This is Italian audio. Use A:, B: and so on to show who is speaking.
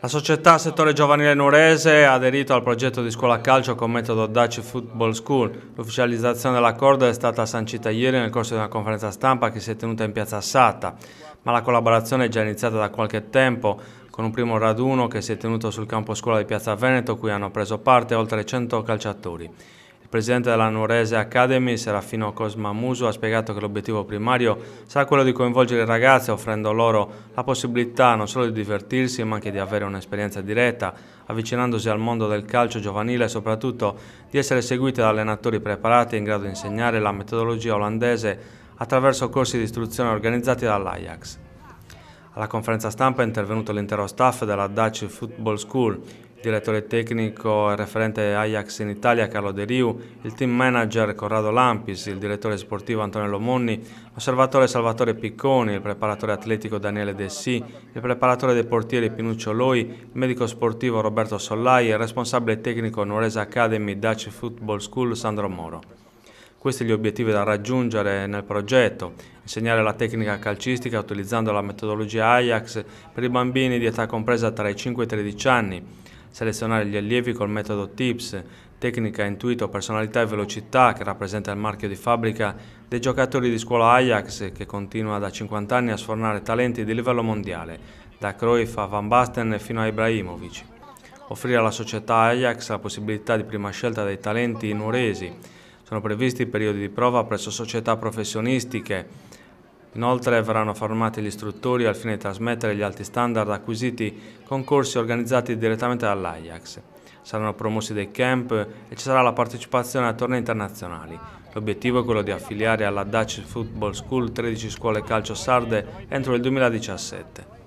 A: La società settore giovanile nuorese ha aderito al progetto di scuola calcio con metodo Dutch Football School. L'ufficializzazione dell'accordo è stata sancita ieri nel corso di una conferenza stampa che si è tenuta in piazza Sata, ma la collaborazione è già iniziata da qualche tempo con un primo raduno che si è tenuto sul campo scuola di piazza Veneto cui hanno preso parte oltre 100 calciatori. Il presidente della Nuorese Academy, Serafino Cosma Cosmamuso, ha spiegato che l'obiettivo primario sarà quello di coinvolgere i ragazzi offrendo loro la possibilità non solo di divertirsi ma anche di avere un'esperienza diretta, avvicinandosi al mondo del calcio giovanile e soprattutto di essere seguiti da allenatori preparati in grado di insegnare la metodologia olandese attraverso corsi di istruzione organizzati dall'Ajax. Alla conferenza stampa è intervenuto l'intero staff della Dutch Football School, direttore tecnico e referente Ajax in Italia Carlo De Riu, il team manager Corrado Lampis, il direttore sportivo Antonello Monni, l'osservatore Salvatore Picconi, il preparatore atletico Daniele Dessì, il preparatore dei portieri Pinuccio Loi, il medico sportivo Roberto Sollai e il responsabile tecnico Nuresa Academy Dutch Football School Sandro Moro. Questi gli obiettivi da raggiungere nel progetto, insegnare la tecnica calcistica utilizzando la metodologia Ajax per i bambini di età compresa tra i 5 e i 13 anni, selezionare gli allievi col metodo TIPS, tecnica, intuito, personalità e velocità che rappresenta il marchio di fabbrica dei giocatori di scuola Ajax che continua da 50 anni a sfornare talenti di livello mondiale, da Cruyff a Van Basten fino a Ibrahimovic. Offrire alla società Ajax la possibilità di prima scelta dei talenti inuresi. Sono previsti periodi di prova presso società professionistiche Inoltre verranno formati gli istruttori al fine di trasmettere gli alti standard acquisiti con corsi organizzati direttamente dall'Ajax. Saranno promossi dei camp e ci sarà la partecipazione a tornei internazionali. L'obiettivo è quello di affiliare alla Dutch Football School 13 scuole calcio sarde entro il 2017.